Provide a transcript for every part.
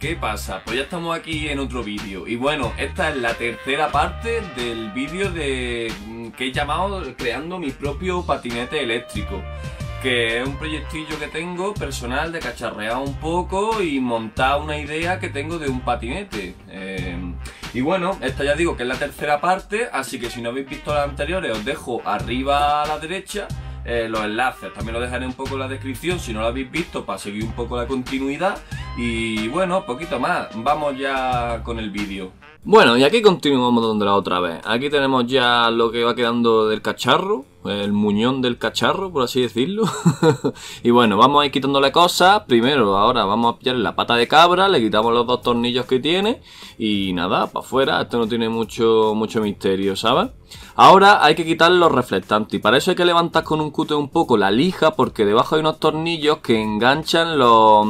¿qué pasa? Pues ya estamos aquí en otro vídeo Y bueno, esta es la tercera parte del vídeo de mm, que he llamado Creando mi propio patinete eléctrico Que es un proyectillo que tengo personal de cacharrear un poco y montar una idea que tengo de un patinete eh, Y bueno, esta ya digo que es la tercera parte, así que si no habéis visto las anteriores os dejo arriba a la derecha eh, los enlaces. También lo dejaré un poco en la descripción si no lo habéis visto para seguir un poco la continuidad. Y bueno, poquito más. Vamos ya con el vídeo. Bueno, y aquí continuamos donde la otra vez. Aquí tenemos ya lo que va quedando del cacharro el muñón del cacharro, por así decirlo. y bueno, vamos a ir quitándole cosas. Primero, ahora vamos a pillar la pata de cabra, le quitamos los dos tornillos que tiene y nada, para afuera. Esto no tiene mucho, mucho misterio, ¿sabes? Ahora hay que quitar los reflectantes y para eso hay que levantar con un cuto un poco la lija porque debajo hay unos tornillos que enganchan los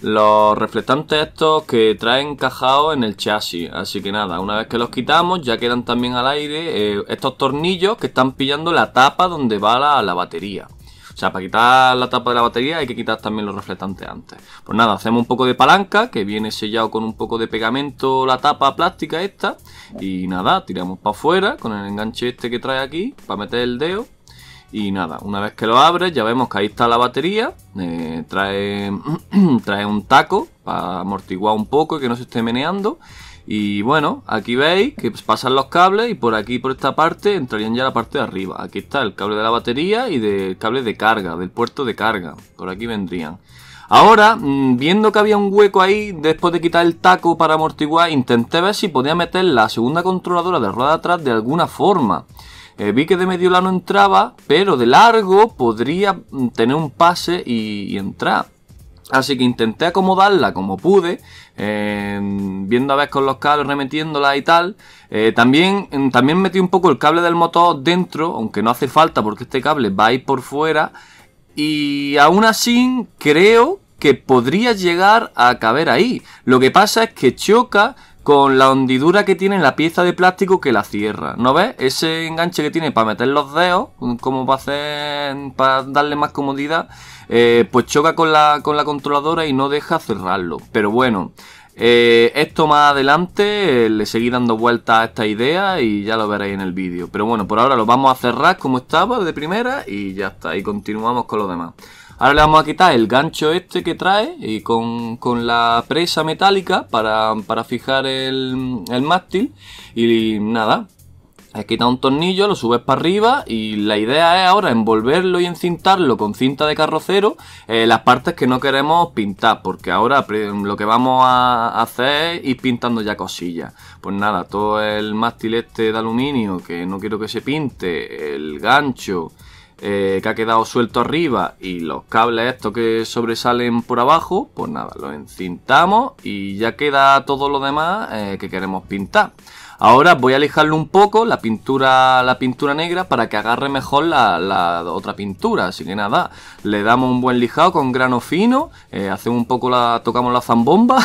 los reflectantes estos que trae encajados en el chasis. Así que nada, una vez que los quitamos ya quedan también al aire eh, estos tornillos que están pillando la tapa donde va la, la batería. O sea, para quitar la tapa de la batería hay que quitar también los reflectantes antes. Pues nada, hacemos un poco de palanca, que viene sellado con un poco de pegamento la tapa plástica esta. Y nada, tiramos para afuera con el enganche este que trae aquí, para meter el dedo. Y nada, una vez que lo abres ya vemos que ahí está la batería, eh, trae, trae un taco para amortiguar un poco y que no se esté meneando. Y bueno, aquí veis que pasan los cables y por aquí, por esta parte, entrarían ya la parte de arriba. Aquí está el cable de la batería y del cable de carga, del puerto de carga. Por aquí vendrían. Ahora, mm, viendo que había un hueco ahí, después de quitar el taco para amortiguar, intenté ver si podía meter la segunda controladora de rueda atrás de alguna forma. Eh, vi que de medio no entraba, pero de largo podría mm, tener un pase y, entrar. Así que intenté acomodarla como pude, eh, viendo a ver con los cables, remetiéndola y tal. Eh, también, mm, también metí un poco el cable del motor dentro, aunque no hace falta porque este cable va a ir por fuera. Y aún así creo que podría llegar a caber ahí. Lo que pasa es que choca con la hondidura que tiene la pieza de plástico que la cierra. ¿No ves? Ese enganche que tiene para meter los dedos, como para hacer, para darle más comodidad, eh, pues choca con la, controladora y no deja cerrarlo. Pero bueno, eh, esto más adelante eh, le seguí dando vueltas a esta idea y ya lo veréis en el vídeo. Pero bueno, por ahora lo vamos a cerrar como estaba de primera y ya está. Y continuamos con lo demás. Ahora le vamos a quitar el gancho este que trae y con, la presa metálica para, fijar el, mástil. Y nada, has quitado un tornillo, lo subes para arriba y la idea es ahora envolverlo y encintarlo con cinta de carrocero eh, las partes que no queremos pintar, porque ahora lo que vamos a hacer es ir pintando ya cosillas. Pues nada, todo el mástil este de aluminio que no quiero que se pinte, el gancho... Eh, que ha quedado suelto arriba y los cables estos que sobresalen por abajo, pues nada, lo encintamos y ya queda todo lo demás eh, que queremos pintar. Ahora voy a alejarlo un poco, la pintura, la pintura negra, para que agarre mejor la, otra pintura. Así que nada, le damos un buen lijado con grano fino, eh, hacemos un poco la, tocamos la zambomba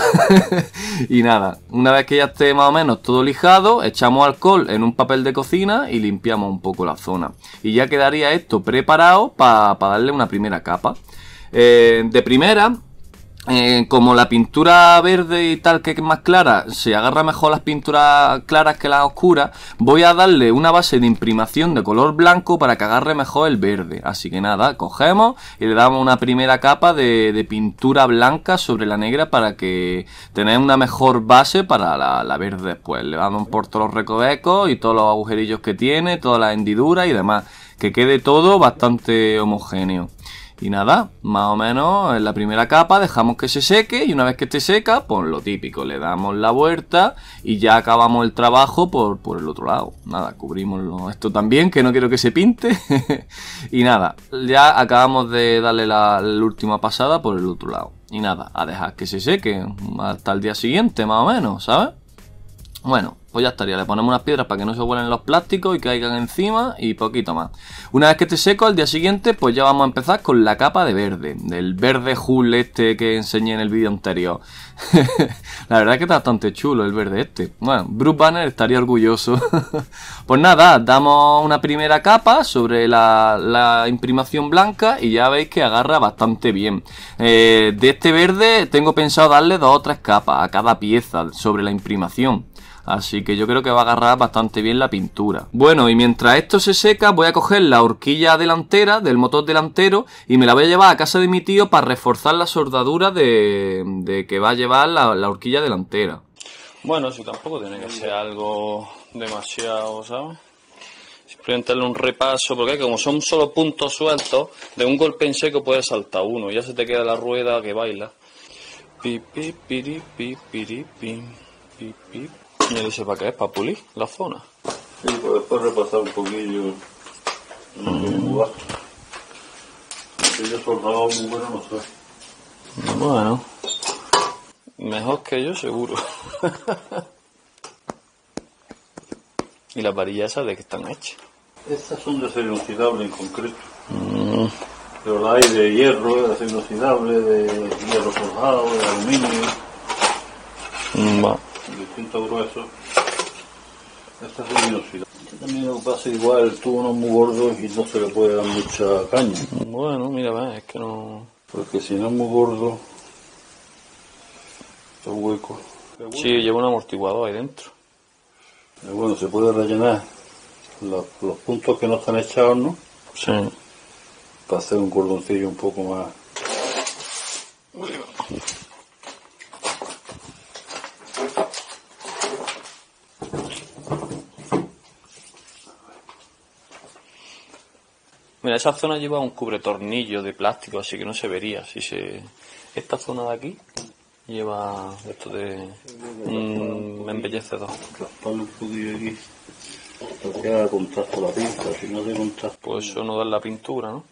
y nada, una vez que ya esté más o menos todo lijado, echamos alcohol en un papel de cocina y limpiamos un poco la zona. Y ya quedaría esto preparado para darle una primera capa. Eh, de primera, eh, como la pintura verde y tal que es más clara, se agarra mejor las pinturas claras que las oscuras, voy a darle una base de imprimación de color blanco para que agarre mejor el verde. Así que nada, cogemos y le damos una primera capa de, pintura blanca sobre la negra para que tenga una mejor base para la, la verde después. Le damos por todos los recovecos y todos los agujerillos que tiene, todas las hendiduras y demás. Que quede todo bastante homogéneo. Y nada, más o menos en la primera capa dejamos que se seque y una vez que esté seca, pues lo típico, le damos la vuelta y ya acabamos el trabajo por, por el otro lado. Nada, cubrimos esto también, que no quiero que se pinte. y nada, ya acabamos de darle la, la, última pasada por el otro lado. Y nada, a dejar que se seque hasta el día siguiente, más o menos, ¿sabes? Bueno, pues ya estaría, le ponemos unas piedras para que no se vuelen los plásticos y caigan encima y poquito más. Una vez que esté seco, al día siguiente, pues ya vamos a empezar con la capa de verde, del verde hull este que enseñé en el vídeo anterior. la verdad es que está bastante chulo el verde este. Bueno, Bruce Banner estaría orgulloso. pues nada, damos una primera capa sobre la, imprimación blanca y ya veis que agarra bastante bien. Eh, de este verde tengo pensado darle dos o tres capas a cada pieza sobre la imprimación. Así que yo creo que va a agarrar bastante bien la pintura. Bueno, y mientras esto se seca, voy a coger la horquilla delantera del motor delantero y me la voy a llevar a casa de mi tío para reforzar la soldadura de, que va a llevar la, horquilla delantera. Bueno, eso tampoco tiene que ser algo demasiado, ¿sabes? Simplemente darle un repaso, porque como son solo puntos sueltos, de un golpe en seco puede saltar uno, ya se te queda la rueda que baila. Pi, pi, pi, pi, me dice para qué es, para pulir la zona. Sí, pues después repasar un poquillo. No mm. yo soldado muy bueno no sé Bueno, mejor que yo seguro. ¿Y las varillas esas de que están hechas? Estas son de acero inoxidable en concreto. Mm. Pero la hay de hierro, de acero inoxidable, de hierro forjado, de aluminio. Mm, el grueso. Esta es este también pasa igual, el tubo no es muy gordo y no se le puede dar mucha caña. Bueno, mira, es que no... Porque si no es muy gordo, está hueco. Sí, lleva un amortiguador ahí dentro. Eh, bueno, se puede rellenar los, puntos que no están echados, ¿no? Sí. Para hacer un cordoncillo un poco más... esa zona lleva un cubretornillo de plástico, así que no se vería. Si se... Esta zona de aquí lleva esto de un embellecedor. Pues eso no da la pintura, ¿no?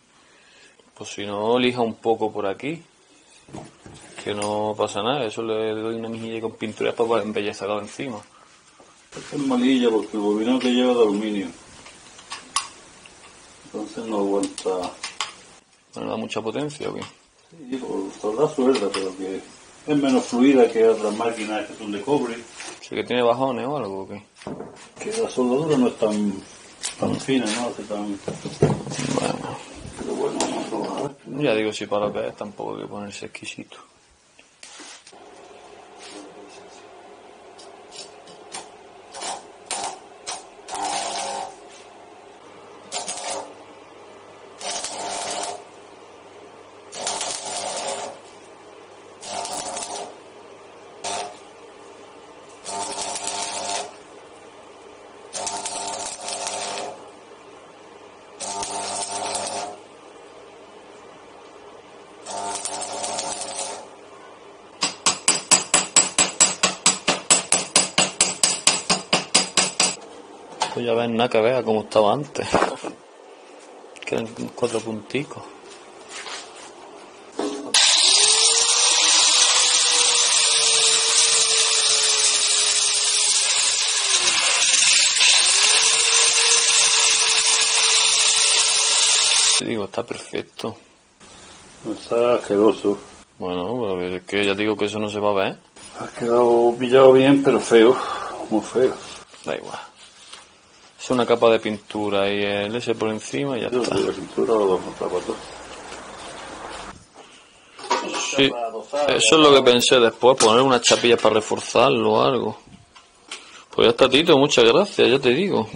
Pues si no, lija un poco por aquí. Que no pasa nada, eso le doy una mijilla con pintura para embellecedor encima. es malilla porque el bobinado que lleva de aluminio no aguanta. ¿No da mucha potencia o qué? Sí, por la es pero que es menos fluida que otras máquinas que son de cobre. Sí, que tiene bajones o algo o qué. Que la soldadura no es tan, mm. fina, ¿no? es tan. Bueno. Ya digo, si para lo tampoco hay que ponerse exquisito. en nada que como estaba antes. Quedan cuatro punticos. digo, está perfecto. no Está asqueroso. Bueno, es que ya digo que eso no se va a ver. Ha quedado pillado bien, pero feo. Muy feo. Da igual. Es una capa de pintura y el S por encima y ya está. ¿La pintura o Sí, eso es lo que pensé después, poner una chapilla para reforzarlo o algo. Pues ya está, Tito, muchas gracias, ya te digo.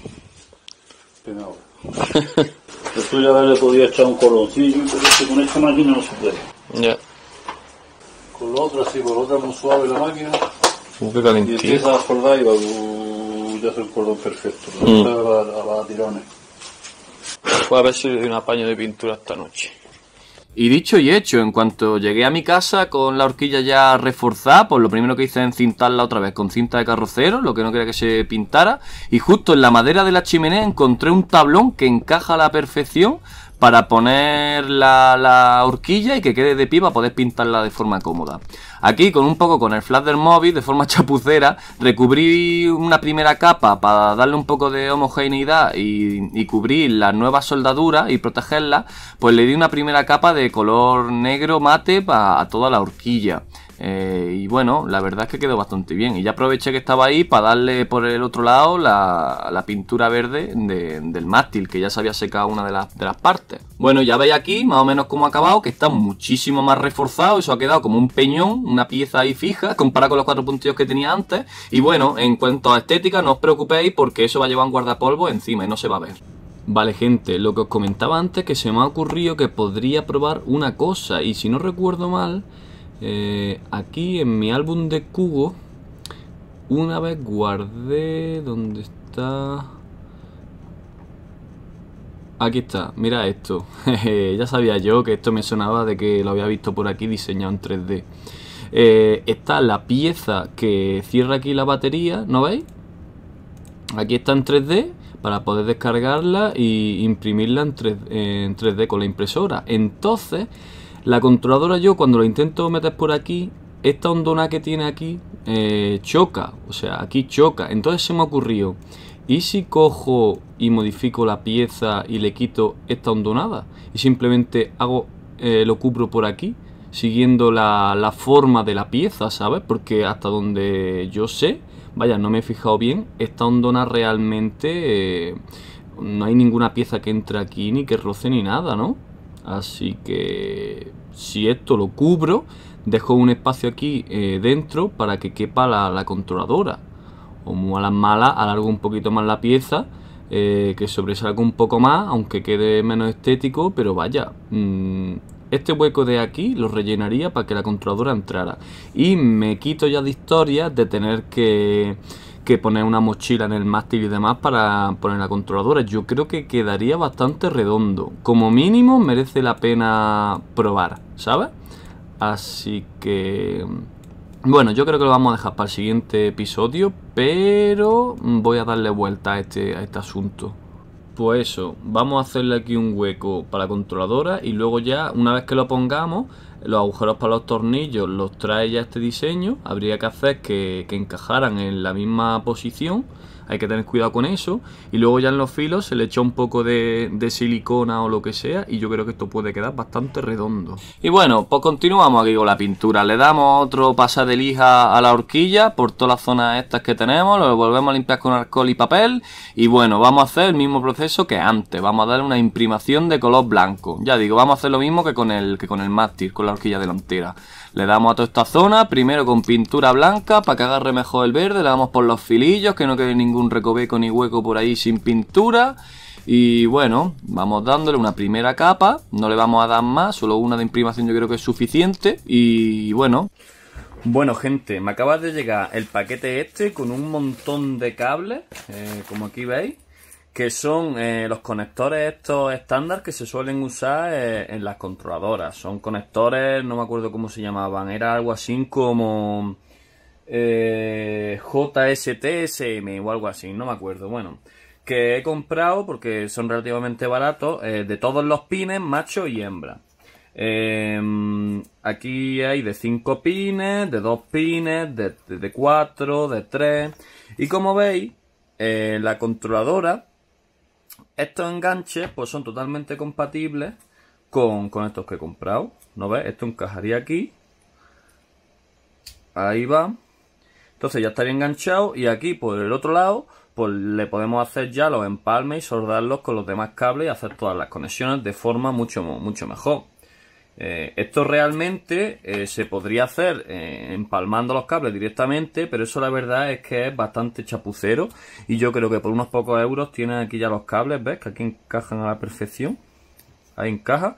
Esto ya le podía echar un coloncillo, pero es que con esta máquina no se puede. Ya. Con la otra sí, con la otra muy suave la máquina. Uy, qué calentito de hace el cordón perfecto, no mm. a, tirones. Voy a ver si un apaño de pintura esta noche. Y dicho y hecho, en cuanto llegué a mi casa con la horquilla ya reforzada, pues lo primero que hice es encintarla otra vez con cinta de carrocero, lo que no quería que se pintara. Y justo en la madera de la chimenea encontré un tablón que encaja a la perfección para poner la, horquilla y que quede de pie para poder pintarla de forma cómoda. Aquí con un poco con el flash del móvil de forma chapucera recubrí una primera capa para darle un poco de homogeneidad y, cubrir la nueva soldadura y protegerla pues le di una primera capa de color negro mate a toda la horquilla. Eh, y bueno, la verdad es que quedó bastante bien. Y ya aproveché que estaba ahí para darle por el otro lado la, pintura verde del mástil, que ya se había secado una de las, de las partes. Bueno, ya veis aquí más o menos cómo ha acabado, que está muchísimo más reforzado. Eso ha quedado como un peñón, una pieza ahí fija, comparado con los cuatro puntillos que tenía antes. Y bueno, en cuanto a estética, no os preocupéis porque eso va a llevar un guardapolvo encima y no se va a ver. Vale gente, lo que os comentaba antes que se me ha ocurrido que podría probar una cosa y si no recuerdo mal eh, aquí en mi álbum de cubo, una vez guardé dónde está... Aquí está, mira esto. ya sabía yo que esto me sonaba de que lo había visto por aquí diseñado en 3D. Eh, está la pieza que cierra aquí la batería, ¿no veis? Aquí está en 3D para poder descargarla e imprimirla en 3 en 3D con la impresora. Entonces, la controladora yo cuando lo intento meter por aquí, esta hondona que tiene aquí eh, choca, o sea, aquí choca. Entonces se me ocurrió, ¿y si cojo y modifico la pieza y le quito esta hondonada? Y simplemente hago, eh, lo cubro por aquí, siguiendo la, forma de la pieza, ¿sabes? Porque hasta donde yo sé, vaya, no me he fijado bien, esta hondona realmente... Eh, no hay ninguna pieza que entre aquí, ni que roce, ni nada, ¿no? Así que si esto lo cubro, dejo un espacio aquí eh, dentro para que quepa la, controladora. O a las malas, alargo un poquito más la pieza, eh, que sobresalga un poco más, aunque quede menos estético, pero vaya, mm, este hueco de aquí lo rellenaría para que la controladora entrara. Y me quito ya de historia de tener que que poner una mochila en el mástil y demás para poner la controladora. Yo creo que quedaría bastante redondo. Como mínimo merece la pena probar, ¿sabes? Así que... Bueno, yo creo que lo vamos a dejar para el siguiente episodio, pero voy a darle vuelta a este, a este asunto. Pues eso, vamos a hacerle aquí un hueco para la controladora y luego ya, una vez que lo pongamos, los agujeros para los tornillos los trae ya este diseño. Habría que hacer que, encajaran en la misma posición hay que tener cuidado con eso. Y luego ya en los filos se le echa un poco de, silicona o lo que sea y yo creo que esto puede quedar bastante redondo. Y bueno, pues continuamos aquí con la pintura. Le damos otro pasar de lija a la horquilla por todas las zonas estas que tenemos. Lo volvemos a limpiar con alcohol y papel. Y bueno, vamos a hacer el mismo proceso que antes. Vamos a dar una imprimación de color blanco. Ya digo, vamos a hacer lo mismo que con el, que con el mástil, con la horquilla delantera. Le damos a toda esta zona, primero con pintura blanca para que agarre mejor el verde, le damos por los filillos, que no quede ningún recoveco ni hueco por ahí sin pintura. Y bueno, vamos dándole una primera capa, no le vamos a dar más, solo una de imprimación yo creo que es suficiente. Y bueno... Bueno gente, me acaba de llegar el paquete este con un montón de cables, eh, como aquí veis que son eh, los conectores estos estándar que se suelen usar eh, en las controladoras. Son conectores, no me acuerdo cómo se llamaban, era algo así como eh, JSTSM o algo así, no me acuerdo. Bueno, que he comprado porque son relativamente baratos, de todos los pines, macho y hembra. Em, aquí hay de 5 pines, de 2 pines, de 4, de 3. Y como veis, la controladora estos enganches pues son totalmente compatibles con, con estos que he comprado. ¿No ves? Esto encajaría aquí. Ahí va. Entonces ya estaría enganchado y aquí por el otro lado pues le podemos hacer ya los empalmes y soldarlos con los demás cables y hacer todas las conexiones de forma mucho, mucho mejor. Eh, esto realmente eh, se podría hacer eh, empalmando los cables directamente, pero eso la verdad es que es bastante chapucero y yo creo que por unos pocos euros tienen aquí ya los cables, ¿ves? Que aquí encajan a la perfección, ahí encaja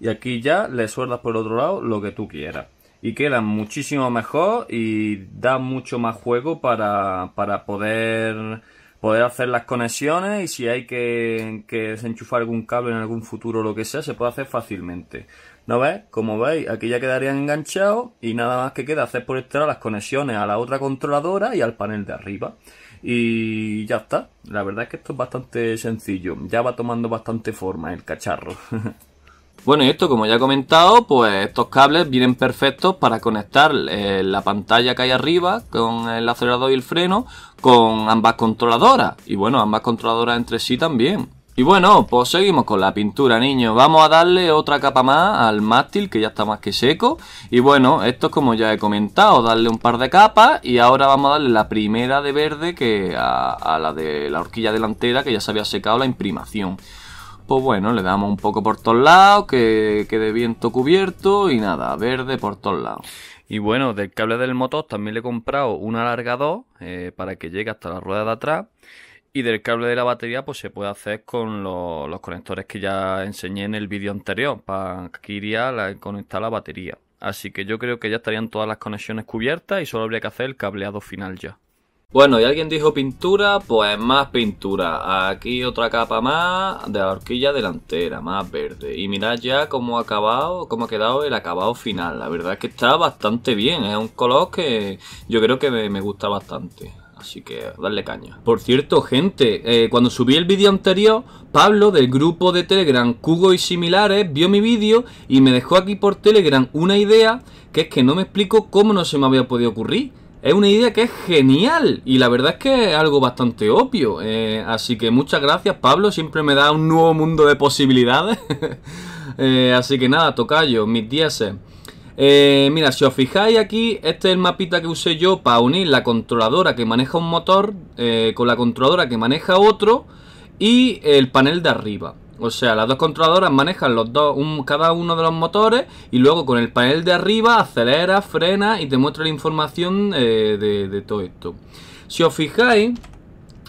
y aquí ya le sueldas por otro lado lo que tú quieras. Y queda muchísimo mejor y da mucho más juego para, poder poder hacer las conexiones y si hay que, que desenchufar algún cable en algún futuro o lo que sea, se puede hacer fácilmente. ¿No ves? Como veis, aquí ya quedaría enganchado y nada más que queda hacer por extra las conexiones a la otra controladora y al panel de arriba. Y ya está. La verdad es que esto es bastante sencillo. Ya va tomando bastante forma el cacharro. Bueno, y esto como ya he comentado, pues estos cables vienen perfectos para conectar eh, la pantalla que hay arriba con el acelerador y el freno con ambas controladoras. Y bueno, ambas controladoras entre sí también. Y bueno, pues seguimos con la pintura, niños. Vamos a darle otra capa más al mástil, que ya está más que seco. Y bueno, esto es como ya he comentado, darle un par de capas. Y ahora vamos a darle la primera de verde que a, la de la horquilla delantera, que ya se había secado la imprimación. Pues bueno, le damos un poco por todos lados, que quede viento cubierto y nada, verde por todos lados. Y bueno, del cable del motor también le he comprado un alargador eh, para que llegue hasta la rueda de atrás. Y del cable de la batería pues se puede hacer con los conectores que ya enseñé en el vídeo anterior, para que iría a conectar la batería. Así que yo creo que ya estarían todas las conexiones cubiertas y solo habría que hacer el cableado final ya. Bueno, y alguien dijo pintura, pues más pintura. Aquí otra capa más de la horquilla delantera, más verde. Y mirad ya cómo ha acabado, cómo ha quedado el acabado final. La verdad es que está bastante bien, es un color que yo creo que me gusta bastante. Así que darle caña. Por cierto, gente, eh, cuando subí el vídeo anterior, Pablo del grupo de Telegram Cugo y similares vio mi vídeo y me dejó aquí por Telegram una idea que es que no me explico cómo no se me había podido ocurrir. Es una idea que es genial y la verdad es que es algo bastante obvio. Eh, así que muchas gracias Pablo, siempre me da un nuevo mundo de posibilidades. Eh, así que nada, toca tocayo, mis se eh, mira, si os fijáis aquí, este es el mapita que usé yo para unir la controladora que maneja un motor eh, con la controladora que maneja otro y el panel de arriba. O sea, las dos controladoras manejan los dos, un, cada uno de los motores y luego con el panel de arriba acelera, frena y te muestra la información eh, de, de, todo esto. Si os fijáis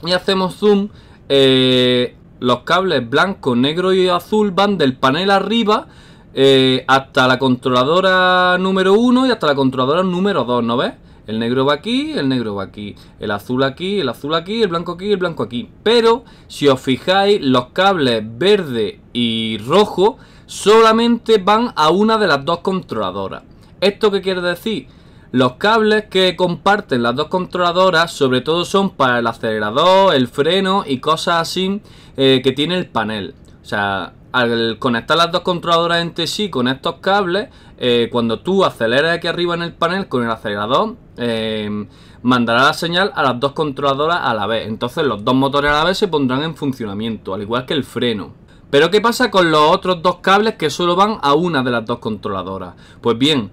y hacemos zoom, los cables blanco, negro y azul van del panel arriba eh, hasta la controladora número 1 y hasta la controladora número 2, ¿no ves? El negro va aquí, el negro va aquí, el azul aquí, el azul aquí, el blanco aquí, el blanco aquí. Pero si os fijáis, los cables verde y rojo solamente van a una de las dos controladoras. ¿Esto qué quiere decir? Los cables que comparten las dos controladoras sobre todo son para el acelerador, el freno y cosas así eh, que tiene el panel. O sea, al conectar las dos controladoras entre sí con estos cables, eh, cuando tú aceleras aquí arriba en el panel con el acelerador, eh, mandará la señal a las dos controladoras a la vez. Entonces los dos motores a la vez se pondrán en funcionamiento, al igual que el freno. Pero ¿qué pasa con los otros dos cables que solo van a una de las dos controladoras? Pues bien,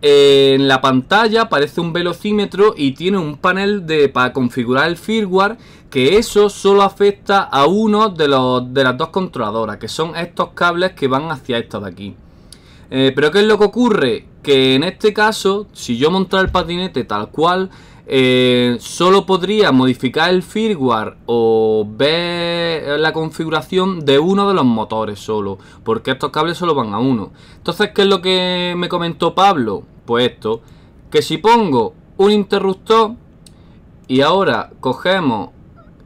en la pantalla aparece un velocímetro y tiene un panel de, para configurar el firmware que eso solo afecta a uno de, los, de las dos controladoras que son estos cables que van hacia esta de aquí eh, pero qué es lo que ocurre que en este caso si yo montar el patinete tal cual eh, solo podría modificar el firmware o ver la configuración de uno de los motores solo, porque estos cables solo van a uno. Entonces, ¿qué es lo que me comentó Pablo? Pues esto, que si pongo un interruptor y ahora cogemos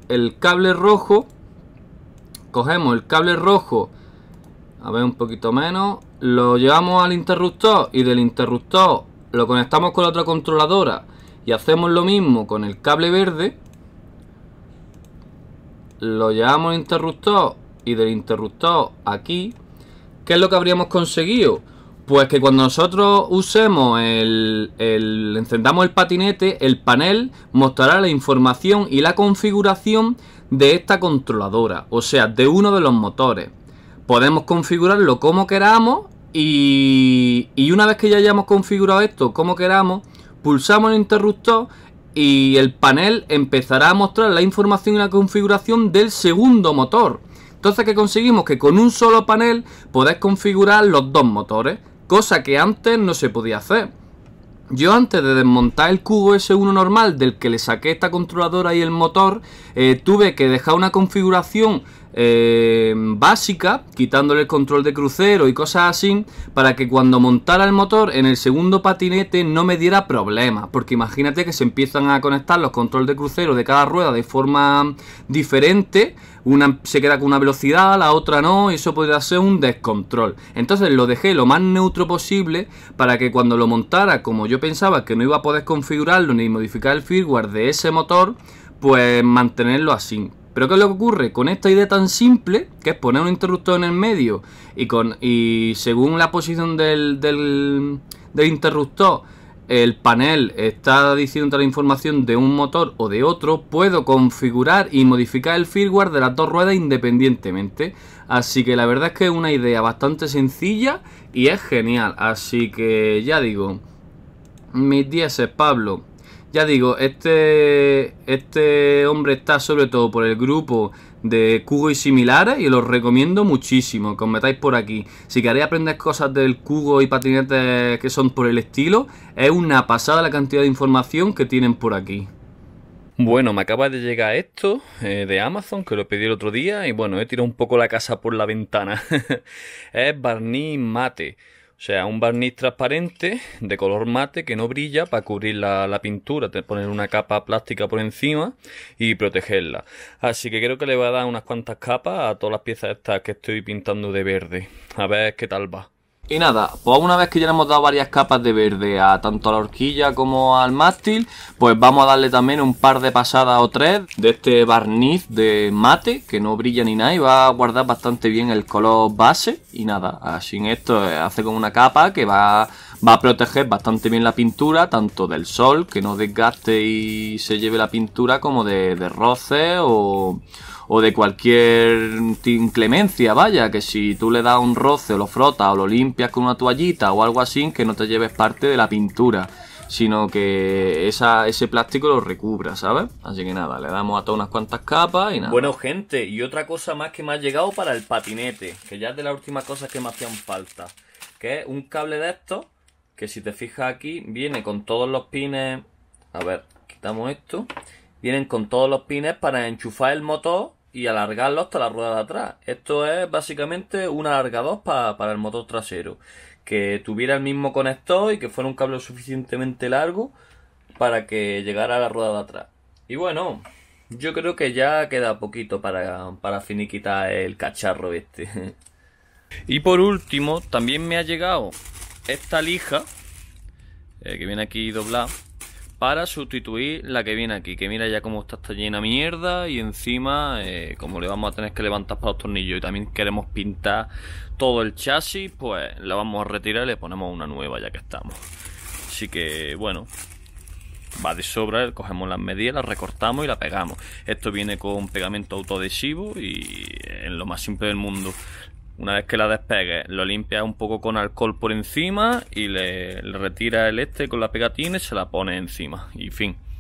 el cable rojo, cogemos el cable rojo, a ver un poquito menos, lo llevamos al interruptor y del interruptor lo conectamos con la otra controladora y hacemos lo mismo con el cable verde lo llevamos al interruptor y del interruptor aquí ¿qué es lo que habríamos conseguido? pues que cuando nosotros usemos el, encendamos el patinete el panel mostrará la información y la configuración de esta controladora o sea de uno de los motores podemos configurarlo como queramos y, y una vez que ya hayamos configurado esto como queramos pulsamos el interruptor y el panel empezará a mostrar la información y la configuración del segundo motor. Entonces, que conseguimos? Que con un solo panel podés configurar los dos motores, cosa que antes no se podía hacer. Yo antes de desmontar el cubo S1 normal del que le saqué esta controladora y el motor, eh, tuve que dejar una configuración eh, básica, quitándole el control de crucero y cosas así, para que cuando montara el motor en el segundo patinete no me diera problemas. Porque imagínate que se empiezan a conectar los controles de crucero de cada rueda de forma diferente. Una se queda con una velocidad, la otra no, y eso podría ser un descontrol. Entonces lo dejé lo más neutro posible para que cuando lo montara, como yo pensaba que no iba a poder configurarlo ni modificar el firmware de ese motor, pues mantenerlo así. Pero ¿qué es lo que ocurre? Con esta idea tan simple, que es poner un interruptor en el medio y, con, y según la posición del, del, interruptor, el panel está diciendo la información de un motor o de otro, puedo configurar y modificar el firmware de las dos ruedas independientemente. Así que la verdad es que es una idea bastante sencilla y es genial. Así que ya digo, mis 10 es Pablo. Ya digo, este, este hombre está sobre todo por el grupo de Cugo y similares y los recomiendo muchísimo que os metáis por aquí. Si queréis aprender cosas del Cugo y patinetes que son por el estilo, es una pasada la cantidad de información que tienen por aquí. Bueno, me acaba de llegar esto eh, de Amazon, que lo pedí el otro día, y bueno, he tirado un poco la casa por la ventana. es barniz mate. O sea, un barniz transparente de color mate que no brilla para cubrir la, pintura, poner una capa plástica por encima y protegerla. Así que creo que le voy a dar unas cuantas capas a todas las piezas estas que estoy pintando de verde. A ver qué tal va. Y nada, pues una vez que ya le hemos dado varias capas de verde a tanto a la horquilla como al mástil, pues vamos a darle también un par de pasadas o tres de este barniz de mate, que no brilla ni nada y va a guardar bastante bien el color base. Y nada, así en esto eh, hace como una capa que va, a proteger bastante bien la pintura, tanto del sol, que no desgaste y se lleve la pintura, como de, de roces o o de cualquier inclemencia, vaya, que si tú le das un roce o lo frotas o lo limpias con una toallita o algo así, que no te lleves parte de la pintura, sino que esa, ese plástico lo recubra, ¿sabes? Así que nada, le damos a todas unas cuantas capas y nada. Bueno, gente, y otra cosa más que me ha llegado para el patinete, que ya es de las últimas cosas que me hacían falta, que es un cable de esto que si te fijas aquí, viene con todos los pines... A ver, quitamos esto. Vienen con todos los pines para enchufar el motor y alargarlo hasta la rueda de atrás. Esto es básicamente un alargador para el motor trasero. Que tuviera el mismo conector y que fuera un cable suficientemente largo para que llegara a la rueda de atrás. Y bueno, yo creo que ya queda poquito para, para finiquitar el cacharro este. Y por último, también me ha llegado esta lija eh, que viene aquí doblada para sustituir la que viene aquí, que mira ya cómo está, está llena mierda y encima eh, como le vamos a tener que levantar para los tornillos y también queremos pintar todo el chasis, pues la vamos a retirar y le ponemos una nueva ya que estamos. Así que bueno, va de sobra, cogemos las medidas, las recortamos y la pegamos. Esto viene con pegamento autoadhesivo y en lo más simple del mundo. Una vez que la despegue lo limpias un poco con alcohol por encima y le, le el este con la pegatina y se la pone encima. Y fin.